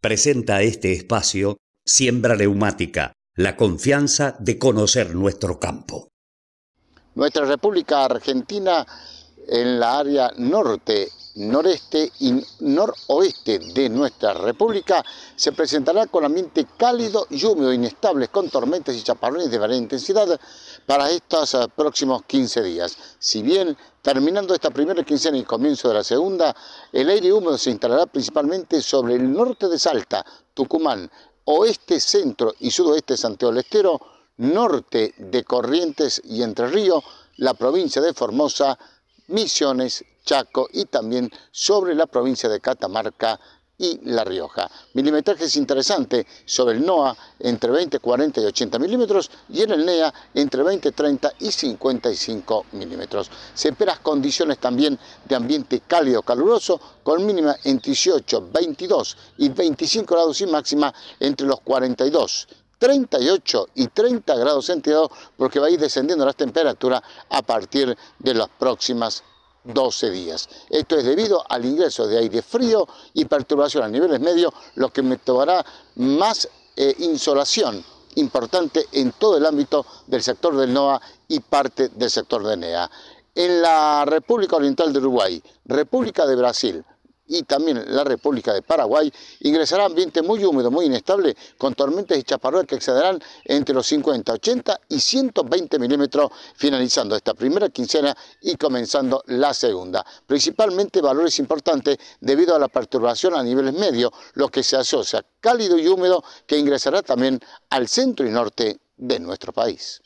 presenta este espacio Siembra Neumática, la confianza de conocer nuestro campo. Nuestra República Argentina en la área norte noreste y noroeste de nuestra república se presentará con ambiente cálido, y húmedo inestables, con tormentas y chaparrones de varia intensidad para estos eh, próximos 15 días. Si bien terminando esta primera quincena y comienzo de la segunda, el aire húmedo se instalará principalmente sobre el norte de Salta, Tucumán, oeste, centro y sudoeste de Santiago del Estero, norte de Corrientes y Entre Ríos, la provincia de Formosa, Misiones, Chaco y también sobre la provincia de Catamarca y La Rioja. Milimetraje es interesante sobre el NOA entre 20, 40 y 80 milímetros y en el NEA entre 20, 30 y 55 milímetros. Se esperan condiciones también de ambiente cálido caluroso con mínima entre 18, 22 y 25 grados y máxima entre los 42 38 y 30 grados centígrados porque va a ir descendiendo las temperaturas a partir de las próximas 12 días. Esto es debido al ingreso de aire frío y perturbación a niveles medios, lo que me tomará más eh, insolación importante en todo el ámbito del sector del NOA y parte del sector de NEA. En la República Oriental de Uruguay, República de Brasil, y también la República de Paraguay, ingresará ambiente muy húmedo, muy inestable, con tormentas y chaparrones que excederán entre los 50, 80 y 120 milímetros, finalizando esta primera quincena y comenzando la segunda. Principalmente valores importantes debido a la perturbación a niveles medios, lo que se asocia cálido y húmedo que ingresará también al centro y norte de nuestro país.